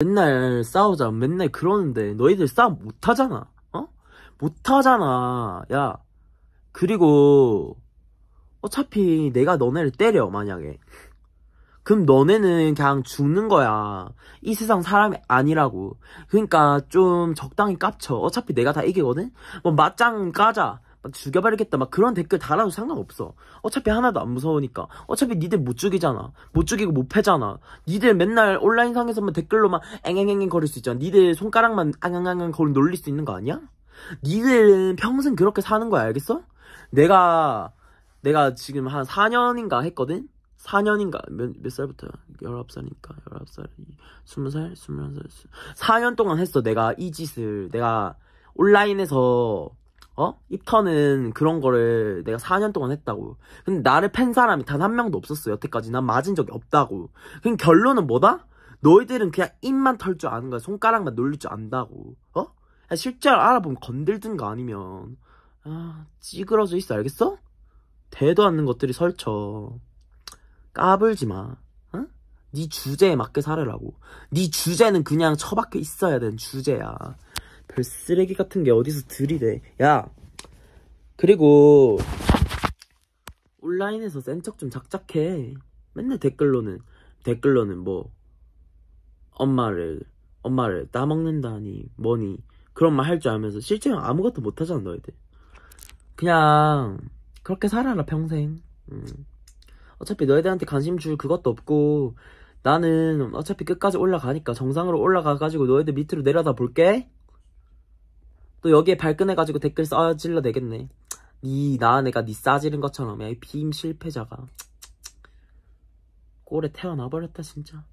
맨날 싸우자 맨날 그러는데 너희들 싸움 못하잖아 어? 못하잖아 야 그리고 어차피 내가 너네를 때려 만약에 그럼 너네는 그냥 죽는 거야 이 세상 사람이 아니라고 그러니까 좀 적당히 깝쳐 어차피 내가 다 이기거든? 뭐 맞짱 까자 죽여버리겠다 막 그런 댓글 달아도 상관없어 어차피 하나도 안 무서우니까 어차피 니들 못 죽이잖아 못 죽이고 못 패잖아 니들 맨날 온라인상에서만 댓글로만 앵앵앵앵 거릴 수 있잖아 니들 손가락만 앙앙앙앙 거울 놀릴 수 있는 거 아니야? 니들은 평생 그렇게 사는 거야 알겠어? 내가 내가 지금 한 4년인가 했거든? 4년인가 몇, 몇 살부터야? 19살이니까 19살 20살? 21살 4년 동안 했어 내가 이 짓을 내가 온라인에서 어? 입터는 그런 거를 내가 4년 동안 했다고. 근데 나를 팬 사람이 단 한 명도 없었어, 여태까지. 난 맞은 적이 없다고. 그럼 결론은 뭐다? 너희들은 그냥 입만 털 줄 아는 거야. 손가락만 놀릴 줄 안다고. 어? 실제로 알아보면 건들든가 아니면. 아, 찌그러져 있어, 알겠어? 대도 않는 것들이 설쳐. 까불지 마. 응? 네 주제에 맞게 살으라고. 네 주제는 그냥 처박혀 있어야 되는 주제야. 별 쓰레기 같은 게 어디서 들이대 야 그리고 온라인에서 센척 좀 작작해 맨날 댓글로는 댓글로는 뭐 엄마를 엄마를 따먹는다니 뭐니 그런 말 할 줄 알면서 실제로 아무것도 못하잖아 너희들 그냥 그렇게 살아라 평생 음. 어차피 너희들한테 관심 줄 그것도 없고 나는 어차피 끝까지 올라가니까 정상으로 올라가가지고 너희들 밑으로 내려다 볼게 또 여기에 발끈해가지고 댓글 써질러 내겠네 니 나은 애가 니 싸지른 것처럼 야 이 비임 실패자가 꼴에 태어나버렸다 진짜